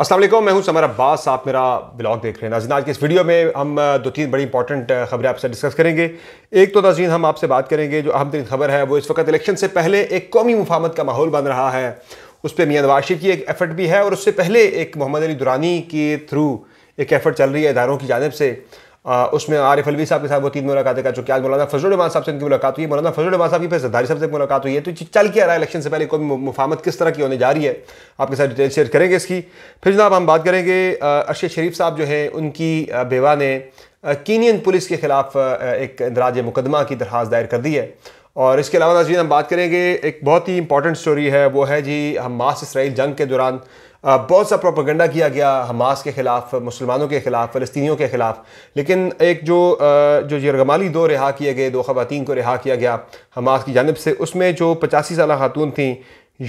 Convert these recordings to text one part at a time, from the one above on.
असल मैं हूं समर अब्बास आप मेरा ब्लॉग देख रहे हैं नाजीन आज की इस वीडियो में हम दो तीन बड़ी इंपॉर्टेंट खबरें आपसे डिस्कस करेंगे एक तो नाजीन हम आपसे बात करेंगे जो अहम तरीन खबर है वो इस वक्त इलेक्शन से पहले एक कौमी मुफामत का माहौल बन रहा है उस पर मियाँ नवाज की एक एफर्ट भी है और उससे पहले एक मोहम्मद अली दुरानी के थ्रू एक एफर्ट चल रही है इदारों की जानब से उसमें आरिफ अलवी साहब के साथ वो तीन मुलाकातें कर चुके आज मौलाना फजल रमान साहब से उनकी मुलाकात हुई मौलाना रमान साहब की फिर सरदारी साहब से मुलाकात हुई है तो चल क्या रहा है इलेक्शन से पहले कोई मुफामत किस तरह की होने जा रही है आपके साथ डिटेल शेयर करेंगे इसकी फिर जनाब हम बात करेंगे अरशद शरीफ साहब जो हैं उनकी बेवा ने कीनियन पुलिस के ख़िलाफ़ एक इंदराज मुकदमा की दरख्वास्त दायर कर दी है और इसके अलावा नाजीन हम बात करेंगे एक बहुत ही इंपॉर्टेंट स्टोरी है वो है जी हम मास इसराइल जंग के दौरान बहुत सा प्रोपागंडा किया गया हमास के ख़िलाफ़ मुसलमानों के ख़िलाफ़ फ़लस्तियों के ख़िलाफ़ लेकिन एक जो जो यमाली दो रिहा किए गए दो ख़वान को रिहा किया गया हमास की जानब से उसमें जो पचासी साल खातून थी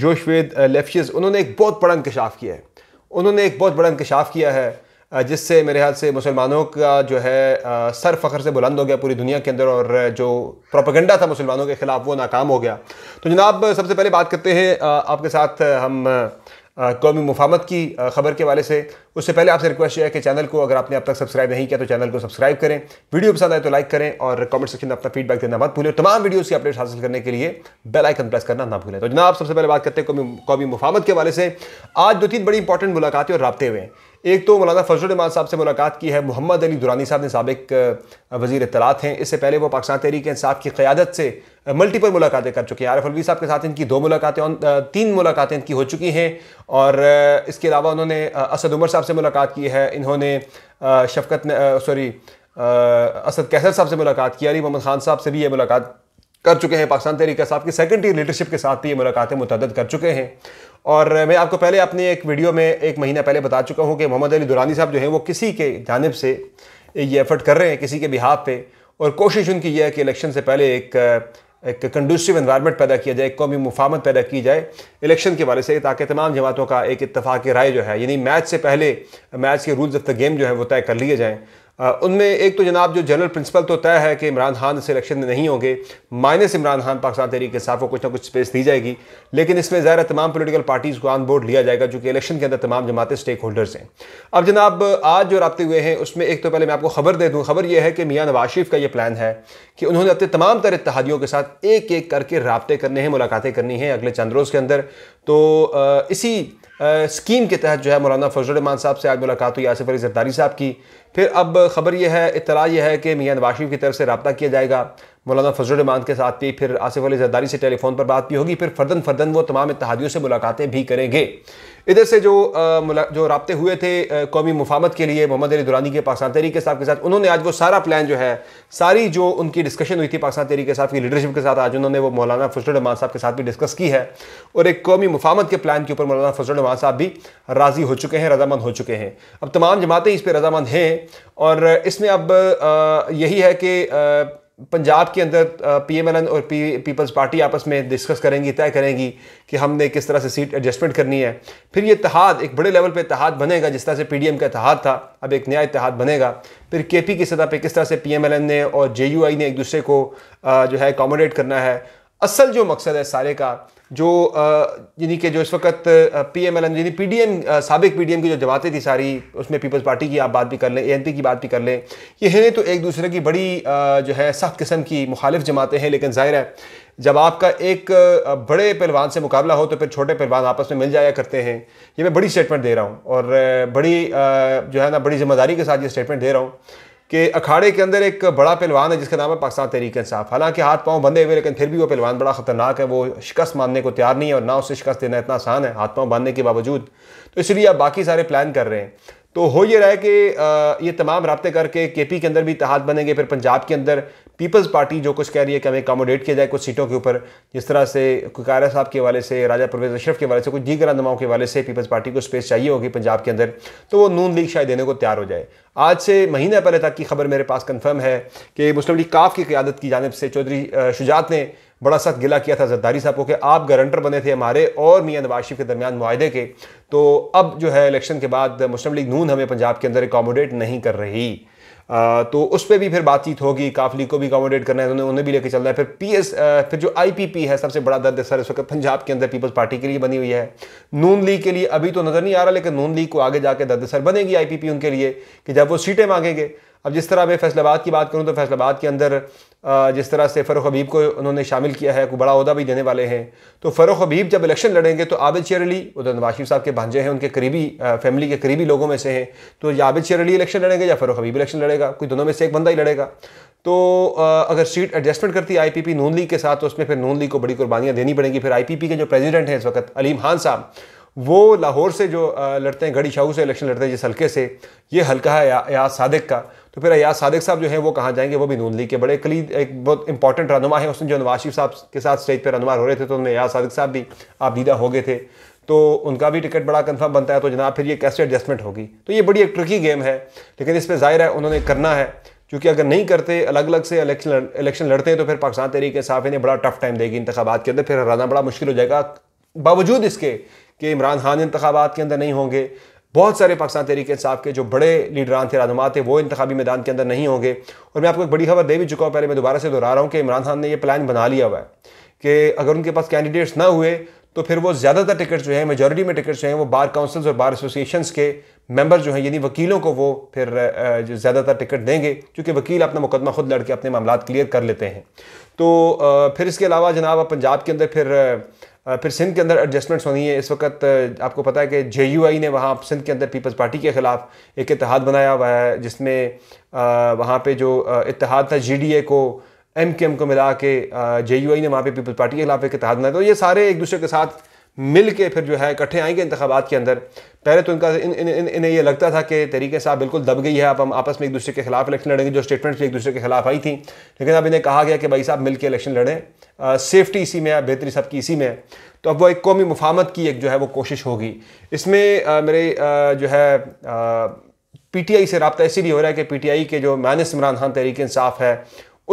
योशवेद लेफ्शज़ उन्होंने एक बहुत बड़ा इंकशाफ किया है उन्होंने एक बहुत बड़ा इंकशाफ किया है जिससे मेरे हाल से मुसलमानों का जो है सर फ़खर से बुलंद हो गया पूरी दुनिया के अंदर और जो प्रोपागेंडा था मुसलमानों के ख़िलाफ़ वो नाकाम हो गया तो जनाब सबसे पहले बात करते हैं आपके साथ हम कौमी मुफामत की खबर के वाले से उससे पहले आपसे रिक्वेस्ट है कि चैनल को अगर आपने अब तक सब्सक्राइब नहीं किया तो चैनल को सब्सक्राइब करें वीडियो पसंद आए तो लाइक करें और कमेंट सेक्शन में अपना फीडबैक देना मत भूलें तमाम वीडियोस की अपडेट्स हासिल करने के लिए बेल आइकन प्रेस करना ना भूलें तो जनाब सबसे पहले बात करते हैं कौमी कौमी मुफामत के वाले से आज दो तीन बड़ी इंपॉर्टेंट मुलाकातें और रबते हुए हैं एक तो मौलाना फजल इमान साहब से मुलाकात की है मोहम्मद अली दुरानी साहब ने सबक वजी इतलात हैं इससे पहले वो पाकिस्तान तहरीक इंसाफ की क़्यादत से मल्टीपल मुलाकातें कर चुके हैं आरफ अलवी साहब के साथ इनकी दो मुलाकातें तीन मुलाकातें इनकी हो चुकी हैं और इसके अलावा उन्होंने असद उमर साहब से मुलाकात की है इन्होंने शफकत सॉरी असद कैसर साहब से मुलाकात की अली मोहम्मद खान साहब से भी ये मुलाकात कर चुके हैं पाकिस्तान तहरीक साहब की सेकेंडरी लीडरशिप के साथ भी ये मुलाकातें मुतद कर चुके हैं और मैं आपको पहले अपने एक वीडियो में एक महीना पहले बता चुका हूँ कि मोहम्मद अली दुरानी साहब जो हैं वो किसी के जानब से ये एफर्ट कर रहे हैं किसी के बिहाफ पे और कोशिश उनकी यह है कि इलेक्शन से पहले एक एक कंडूसिव इन्वायरमेंट पैदा किया जाए एक कौमी मुफामत पैदा की जाए इलेक्शन के वाले से ताकि तमाम जमातों का एक इतफाक़ राय जो है यानी मैच से पहले मैच के रूल्स ऑफ द गेम जो है वो तय कर लिए जाएँ उनमें एक तो जनाब जो जनरल प्रिंसिपल तो तय है कि इमरान खान इस इलेक्शन में नहीं होंगे माइनस इमरान खान पाकिस्तान तहरीक इंसाफ को कुछ ना कुछ स्पेस दी जाएगी लेकिन इसमें ज़ाहिर तमाम पोलिटिकल पार्टीज़ को ऑन बोर्ड लिया जाएगा जो कि इलेक्शन के अंदर तमाम जमाते स्टेक होल्डर्स हैं अब जनाब आज जो रबते हुए हैं उसमें एक तो पहले मैं आपको खबर दे दूँ खबर यह है कि मियाँ नवाज शरीफ का यह प्लान है कि उन्होंने अपने तमाम तर इतिहादियों के साथ एक एक करके रबते करने हैं मुलाकातें करनी हैं अगले चंद रोज़ के अंदर तो इसी स्कीम के तहत जो है मौलाना रमान साहब से आज मुलाकात हुई आसिफ अली जरदारी साहब की फिर अब खबर यह है इतला यह है कि मियाँ नवाशिफ की तरफ से रबता किया जाएगा मौलाना फजल रमान के साथ भी फिर आसिफ अली जरदारी से टेलीफोन पर बात भी होगी फिर फर्दन फर्दन वो तमाम इतिहादियों से मुलाकातें भी करेंगे इधर से जो आ, जो रबते हुए थे कौमी मुफामत के लिए मोहम्मद अली दुरानी के पाकिस्तान तहरीक साहब के साथ उन्होंने आज वो सारा प्लान जो है सारी जो उनकी डिस्कशन हुई थी पाकिस्तान तरीके साहब की लीडरशिप के साथ आज उन्होंने वो मौलाना फजल रमान साहब के साथ भी डिस्कस की है और एक कौमी मुफामत के प्लान के ऊपर मौलाना फजल रमान साहब भी राज़ी हो चुके हैं रजामंद हो चुके हैं अब तमाम जमातें इस पर रजामंद हैं और इसमें अब यही है कि पंजाब के अंदर एल एन और पी पीपल्स पार्टी आपस में डिस्कस करेंगी तय करेंगी कि हमने किस तरह से सीट एडजस्टमेंट करनी है फिर ये इतिहाद एक बड़े लेवल पे इतिहाद बनेगा जिस तरह से पीडीएम का इतिहाद था अब एक नया इतिहाद बनेगा फिर केपी की सतह पे किस तरह से पीएमएलएन ने और जेयूआई ने एक दूसरे को जो है एकोमोडेट करना है असल जो मकसद है सारे का जो यानी कि जो इस वक्त पी एम एल एन यानी पी डी एम सबक पी डी एम की जो जमातें थी सारी उसमें पीपल्स पार्टी की आप बात भी कर लें ए एन पी की बात भी कर लें ये तो एक दूसरे की बड़ी जो है सख्त किस्म की मुखालिफ जमातें हैं लेकिन ज़ाहिर है जब आपका एक बड़े पहलवान से मुकाबला हो तो फिर छोटे पहलवान आपस में मिल जाया करते हैं ये मैं बड़ी स्टेटमेंट दे रहा हूँ और बड़ी जो है ना बड़ी जिम्मेदारी के साथ ये स्टेटमेंट दे रहा हूँ कि अखाड़े के अंदर एक बड़ा पहलवान है जिसका नाम है पाकिस्तान तहरीक इंसाफ हालांकि हाथ पाँव बंधे हुए लेकिन फिर भी वो पहलवान बड़ा ख़तरनाक है वो शिकस्त मानने को तैयार नहीं है और ना उसे शिकस्त देना इतना आसान है हाथ पाँव बांधने के बावजूद तो इसलिए आप बाकी सारे प्लान कर रहे हैं तो हो ये रहा है कि ये तमाम रबते करके के पी के अंदर भी इतिहाद बनेंगे फिर पंजाब के अंदर पीपल्स पार्टी जो कुछ कह रही है कि हमें एकोमोडेट किया जाए कुछ सीटों के ऊपर जिस तरह से कुकारा साहब के वाले से राजा परवेज अशरफ के वाले से कुछ दीगर रहनुमाओं के वाले से पीपल्स पार्टी को स्पेस चाहिए होगी पंजाब के अंदर तो वो नून लीग शायद देने को तैयार हो जाए आज से महीने पहले तक की खबर मेरे पास कन्फर्म है कि मुस्लिम लीग काफ की क्यादत की जानब से चौधरी शुजात ने बड़ा सख्त गिला किया था जरदारी साहब को कि आप गारंटर बने थे हमारे और मियाँ नवाज शरीफ के दरमियान माहदे के तो अब जो है इलेक्शन के बाद मुस्लिम लीग नून हमें पंजाब के अंदर एकोमोडेट नहीं कर रही आ, तो उस पर भी फिर बातचीत होगी काफली को भी अकोमोडेट करना है उन्हें उन्हें भी लेकर चलना है फिर पी एस फिर जो आई पी पी है सबसे बड़ा दर्द सर इस वक्त पंजाब के अंदर पीपल्स पार्टी के लिए बनी हुई है नून लीग के लिए अभी तो नज़र नहीं आ रहा लेकिन नून लीग को आगे जाके दर्द सर बनेगी आई पी पी उनके लिए कि जब वो सीटें मांगेंगे अब जिस तरह मैं फैसलाबाद की बात करूँ तो फैसलाबाद के अंदर जिस तरह से फ़रुख हबीब को उन्होंने शामिल किया है को बड़ा अहदा भी देने वाले हैं तो फ़रुख हबीब जब इलेक्शन लड़ेंगे तो आबिद शेर अली उधर नवाज शरीफ साहब के भांजे हैं उनके करीबी फैमिली के करीबी लोगों में से हैं तो या आबिद शेर अली इलेक्शन लड़ेंगे या फ़रुख हबीब इलेक्शन लड़ेगा कोई दोनों में से एक बंदा ही लड़ेगा तो अगर सीट एडजस्टमेंट करती है पी नून लीग के साथ तो उसमें फिर नून लीग को बड़ी कुर्बानियाँ देनी पड़ेंगी फिर पी के जो प्रेजिडेंट हैं इस वक्त अलीम खान साहब वो लाहौर से जो लड़ते हैं घड़ी शाहू से इलेक्शन लड़ते हैं जिस हल्के से ये हल्का है अयाज सादिक का तो फिर अयाज सादिक साहब जो है वो कहाँ जाएंगे वो भी नून लीग के बड़े कलीद एक बहुत इंपॉर्टेंट रहनुमा है उसमें जो नवाज शरीफ साहब के साथ स्टेज पर रनुमा हो रहे थे तो उनमें अयाज सादिक साहब भी आप दीदा हो गए थे तो उनका भी टिकट बड़ा कन्फर्म बनता है तो जनाब फिर ये कैसे एडजस्टमेंट होगी तो ये बड़ी एक ट्रिकी गेम है लेकिन इस पर ज़ाहिर है उन्होंने करना है क्योंकि अगर नहीं करते अलग अलग से इलेक्शन इलेक्शन लड़ते हैं तो फिर पाकिस्तान तहरीक साफ़ इन्हें बड़ा टफ टाइम देगी इंतबात के अंदर फिर हराना बड़ा मुश्किल हो जाएगा बावजूद इसके कि इमरान खान इंतबात के अंदर नहीं होंगे बहुत सारे पाकिस्तान तहरीक साहब के जो बड़े लीडरान थे राजमात थे वो इंतबी मैदान के अंदर नहीं होंगे और मैं आपको एक बड़ी खबर दे भी चुका हूँ पहले मैं दोबारा से दोहरा रहा हूँ कि इमरान खान ने यह प्लान बना लिया हुआ है कि अगर उनके पास कैंडिडेट्स ना हुए तो फिर वो ज़्यादातर टिकट जो है मेजोरिटी में टिकट जो हैं वो बार काउंसिल्स और बार एसोसिएशन के मेंबर जो हैं यानी वकीलों को वो फिर ज़्यादातर टिकट देंगे क्योंकि वकील अपना मुकदमा खुद लड़के अपने मामला क्लियर कर लेते हैं तो फिर इसके अलावा जनाब पंजाब के अंदर फिर फिर सिंध के अंदर एडजस्टमेंट्स होनी है इस वक्त आपको पता है कि जे ने वहाँ सिंध के अंदर पीपल्स पार्टी के ख़िलाफ़ एक इतिहाद बनाया हुआ है जिसमें वहाँ पे जो इतिहाद था जी को एम के एम को मिला के जे ने वहाँ पे पीपल्स पार्टी के ख़िलाफ़ एक इतिहाद बनाया तो ये सारे एक दूसरे के साथ मिल के फिर जो है इकट्ठे आएंगे इंतबात के अंदर पहले तो इनका इन, इन, इन, इन्हें ये लगता था कि तरीके साहब बिल्कुल दब गई है अब हम आपस में एक दूसरे के खिलाफ इलेक्शन लड़ेंगे जो स्टेटमेंट्स भी एक दूसरे के खिलाफ आई थी लेकिन अब इन्हें कहा गया कि भाई साहब मिल के इलेक्शन लड़ें सेफ्टी इसी में है बेहतरी सबकी इसी में है तो अब वो एक कौमी मुफामत की एक जो है वो कोशिश होगी इसमें आ, मेरे आ, जो है पीटीआई से रबता इसीलिए हो रहा है कि पीटीआई के जो मानस इमरान खान तहरीक इंसाफ है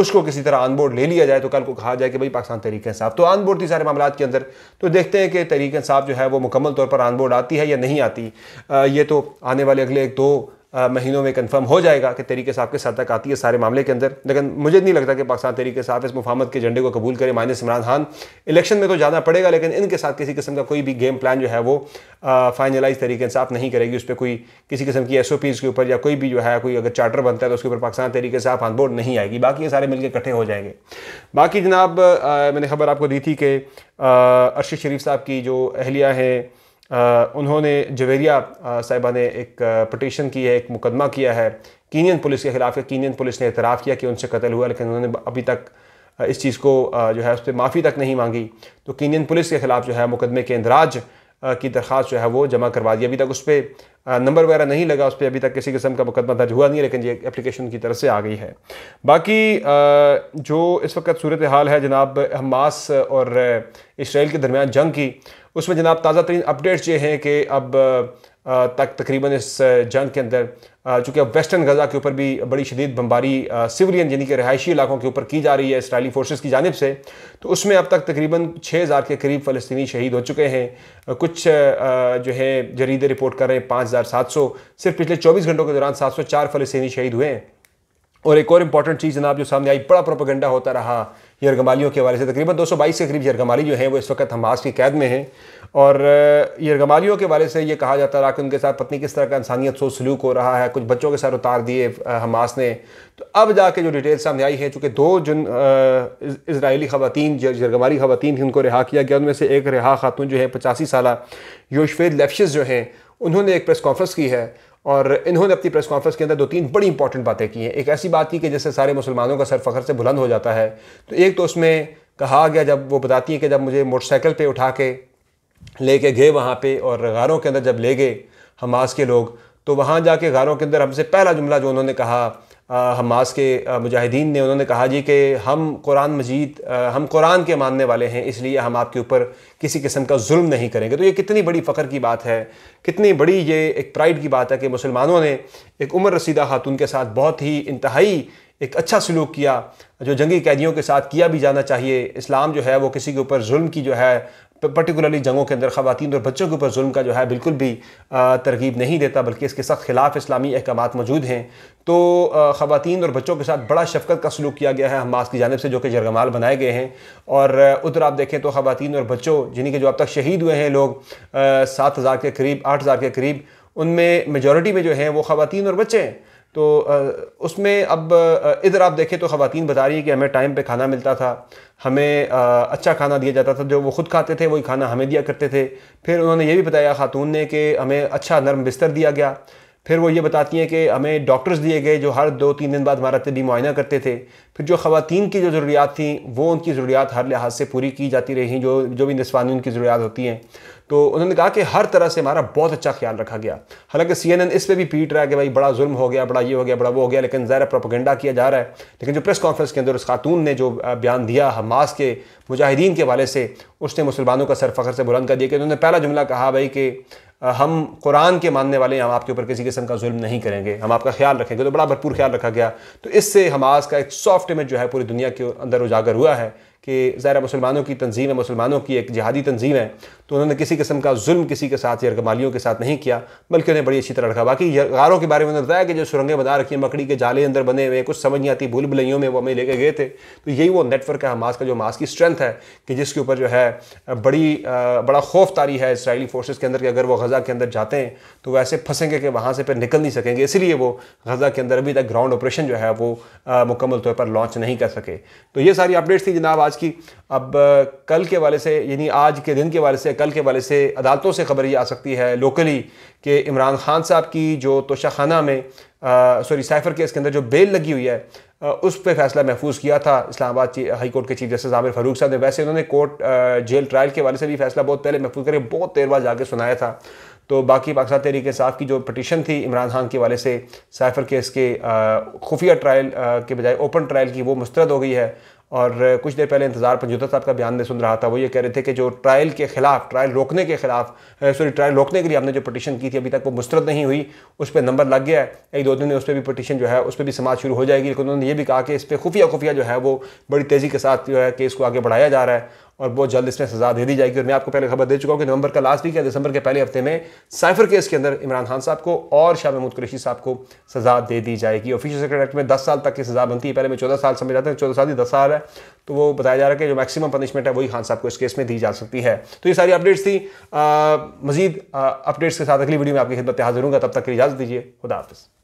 उसको किसी तरह आन बोर्ड ले लिया जाए तो कल को कहा जाए कि भाई पाकिस्तान तहरीक इंसाफ तो आन बोर्ड थी सारे मामला के अंदर तो देखते हैं कि तहरीक इंसाफ जो है वो मुकम्मल तौर पर आन बोर्ड आती है या नहीं आती आ, ये तो आने वाले अगले एक दो महीनों में कंफर्म हो जाएगा कि तरीके साहब के सतक आती है सारे मामले के अंदर लेकिन मुझे नहीं लगता कि पाकिस्तान तरीके साहब इस मुफामत के झंडे को कबूल करे माइनस इमरान खान इलेक्शन में तो जाना पड़ेगा लेकिन इनके साथ किसी किस्म का कोई भी गेम प्लान जो है वो फाइनलाइज तरीके आप नहीं करेगी उस पर कोई किसी किस्म की एस ओ पीज़ के ऊपर या कोई भी जो है कोई अगर चार्टर बनता है तो उसके ऊपर पाकिस्तान तरीके आप बोर्ड नहीं आएगी बाकी ये सारे मिलकर इकट्ठे हो जाएंगे बाकी जनाब मैंने खबर आपको दी थी कि अरशद शरीफ साहब की जो अहलिया हैं उन्होंने जवेरिया साहिबा ने एक पटिशन की है एक मुकदमा किया है कीनियन पुलिस के ख़िलाफ़ कीनियन पुलिस ने इतराफ़ किया कि उनसे कत्ल हुआ लेकिन उन्होंने अभी तक इस चीज़ को जो है उस पर माफ़ी तक नहीं मांगी तो कीनियन पुलिस के ख़िलाफ़ जो है मुकदमे के इंदराज की दरख्वास्त जो है वो जमा करवा दी अभी तक उस पर नंबर वगैरह नहीं लगा उस पर अभी तक किसी किस्म का मुकदमा दर्ज हुआ नहीं लेकिन ये एप्लीकेशन की तरफ से आ गई है बाकी जो इस वक्त सूरत हाल है जनाब हमास और इसराइल के दरमियान जंग की उसमें जनाब ताज़ा तरीन अपडेट्स ये हैं कि अब तक तकरीबन इस जंग के अंदर चूँकि अब वेस्टर्न गज़ा के ऊपर भी बड़ी शदीद बम्बारी सिविलियन यानी कि रहायशी इलाकों के ऊपर की जा रही है इसराइली फोर्स की जानब से तो उसमें अब तक तकरीबन छः हज़ार के करीब फ़लस्तनी शहीद हो चुके हैं कुछ जो है जरीदे रिपोर्ट कर रहे हैं पाँच हज़ार सात सौ सिर्फ पिछले चौबीस घंटों के दौरान सात सौ चार फ़लस्तनी शहीद हुए हैं और एक और इंपॉर्टेंट चीज़ जनाब जो सामने आई बड़ा प्रोपोगंडा होता रहा यरगमालियों के हवाले से तकरीबन 222 के करीब यरगमाली जो हैं वो इस वक्त हमास की कैद में हैं और यरगमालियों के हवाले से ये कहा जाता रहा कि उनके साथ पत्नी किस तरह का इंसानियत सोच सलूक हो रहा है कुछ बच्चों के साथ उतार दिए हमास ने तो अब जाके जो डिटेल सामने आई है चूँकि दो जिन इसराइली जो यरगमाली ख़वान थी उनको रिहा किया गया उनमें से एक रिहा खातून जो है पचासी साल योशफेद लेफ्शिस जो हैं उन्होंने एक प्रेस कॉन्फ्रेंस की है और इन्होंने अपनी प्रेस कॉन्फ्रेंस के अंदर दो तीन बड़ी इंपॉर्टेंट बातें की हैं एक ऐसी बात की कि जैसे सारे मुसलमानों का सर फखर से बुलंद हो जाता है तो एक तो उसमें कहा गया जब वो बताती हैं कि जब मुझे मोटरसाइकिल पर उठा के ले के गए वहाँ पर और गारों के अंदर जब ले गए हमास के लोग तो वहाँ जाके गारों के अंदर हमसे पहला जुमला जो उन्होंने कहा हमास के मुजाहिदीन ने उन्होंने कहा जी कि हम कुरान मजीद हम कुरान के मानने वाले हैं इसलिए हम आपके ऊपर किसी किस्म का जुल्म नहीं करेंगे तो ये कितनी बड़ी फ़ख्र की बात है कितनी बड़ी ये एक प्राइड की बात है कि मुसलमानों ने एक उम्र रसीदा खातून के साथ बहुत ही इंतहाई एक अच्छा सलूक किया जो जंगी कैदियों के साथ किया भी जाना चाहिए इस्लाम जो है वो किसी के ऊपर जुल्म की जो है पर्टिकुलरली जंगों के अंदर ख़वान और बच्चों के ऊपर जुल्म का जो है बिल्कुल भी तरगीब नहीं देता बल्कि इसके सख्त खिलाफ इस्लामी अहकाम मौजूद हैं तो ख़वान और बच्चों के साथ बड़ा शफकत का सलूक किया गया है हमास की जानब से जो कि जरगमाल बनाए गए हैं और उधर आप देखें तो ख़वान और बच्चों जिन्हें के जो अब तक शहीद हुए हैं लोग सात हज़ार के करीब आठ हज़ार के करीब उनमें मेजोरिटी में जो हैं वो ख़वान और बच्चे हैं तो उसमें अब इधर आप देखें तो ख़वान बता रही है कि हमें टाइम पर खाना मिलता था हमें आ, अच्छा खाना दिया जाता था जो वो ख़ुद खाते थे वही खाना हमें दिया करते थे फिर उन्होंने ये भी बताया ख़ातून ने कि हमें अच्छा नरम बिस्तर दिया गया फिर वो ये बताती हैं कि हमें डॉक्टर्स दिए गए जो हर दो तीन दिन बाद हमारा तबी मुआयना करते थे फिर जो ख़वान की जो ज़रूरियात थी वो उनकी ज़रूरियात हर लिहाज से पूरी की जाती रही जो जो भी नस्वानी उनकी ज़रूरियात होती हैं तो उन्होंने कहा कि हर तरह से हमारा बहुत अच्छा ख्याल रखा गया हालांकि सी एन एन इस पर भी पीट रहा है कि भाई बड़ा जुल्म हो गया बड़ा ये हो गया बड़ा वो हो गया लेकिन ज़ाहिर प्रोपोगेंडा किया जा रहा है लेकिन जो प्रेस कॉन्फ्रेंस के अंदर उस खातून ने जो बयान दिया हमास के मुजाहिदीन के वाले से उसने मुसलमानों का सर से बुलंद कर दिया कि उन्होंने पहला जुमला कहा भाई कि हम कुरान के मानने वाले हम आपके ऊपर किसी किस्म का जुल्म नहीं करेंगे हम आपका ख्याल रखेंगे तो बड़ा भरपूर ख्याल रखा गया तो इससे हमास का एक सॉफ्ट इमेज जो है पूरी दुनिया के अंदर उजागर हुआ है कि ज़ाहिर मुसलमानों की तंजीम है मुसलमानों की एक जिहादी तंजीम है तो उन्होंने किसी किस्म का जुल्म किसी के साथ यरगमालियों के साथ नहीं किया बल्कि उन्हें बड़ी अच्छी तरह रखा बाकी गारों के बारे में उन्होंने बताया कि जो सुरंगें बना रखी हैं मकड़ी के जाले अंदर बने हुए कुछ समझ नहीं आती भूल भुलैयों में वो हमें लेके गए थे तो यही वो नेटवर्क है हमास का जो हमास की स्ट्रेंथ है कि जिसके ऊपर जो है बड़ी बड़ा खौफ तारी है इसराइली फोर्सेज के अंदर कि अगर वो गज़ा के अंदर जाते हैं तो वो ऐसे फंसेंगे कि वहाँ से फिर निकल नहीं सकेंगे इसलिए वो गज़ा के अंदर अभी तक ग्राउंड ऑपरेशन जो है वो मुकम्मल तौर पर लॉन्च नहीं कर सके तो ये सारी अपडेट्स थी जनाब आज की अब कल के वाले से यानी आज के दिन के वाले से कल के वाले से अदालतों से खबर ये आ सकती है लोकली कि इमरान खान साहब की जो तोशाखाना में सॉरी साइफर केस के अंदर जो बेल लगी हुई है आ, उस पर फैसला महफूज किया था इस्लामाबाद हाई कोर्ट के चीफ जस्टिस आमिर फारूक साहब ने वैसे उन्होंने कोर्ट जेल ट्रायल के वाले से भी फैसला बहुत पहले महफूज करके बहुत देर बाद जाकर सुनाया था तो बाकी पाकिस्तान तहरीक साफ की जो पटिशन थी इमरान खान के वाले से साइफर केस के खुफिया ट्रायल के बजाय ओपन ट्रायल की वो मुस्तरद हो गई है और कुछ देर पहले इंतज़ार पंजोता साहब का बयान में सुन रहा था वो ये कह रहे थे कि जो ट्रायल के खिलाफ ट्रायल रोकने के खिलाफ सॉरी ट्रायल रोकने के लिए हमने जो पटिशन की थी अभी तक वो मुस्तरद नहीं हुई उस पर नंबर लग गया है एक दो दिन में उस पर भी पटिशन जो है उस पर भी समाज शुरू हो जाएगी लेकिन उन्होंने ये भी कहा कि इस पर खुफिया खुफिया जो है वो बड़ी तेज़ी के साथ जो है केस को आगे बढ़ाया जा रहा है और बहुत जल्द इसमें सजा दे दी जाएगी और मैं आपको पहले खबर दे चुका हूँ कि नवंबर का लास्ट वीक या दिसंबर के पहले हफ्ते में साइफर केस के अंदर इमरान खान साहब को और शाह महमूद कुरेशी साहब को सजा दे दी जाएगी ऑफिशियल सेक्रेट एक्ट में दस साल तक की सजा बनती है पहले में चौदह साल समझ जाता हैं चौदह साल ही दस साल है तो वो बताया जा रहा है कि जो मैक्सिमम पनिशमेंट है वही खान साहब को इस केस में दी जा सकती है तो ये सारी अपडेट्स थी मजीद अपडेट्स के साथ अगली वीडियो में आपकी खिदमत हाजिर हूँ तब तक इजाजत दीजिए खुदा हाफ़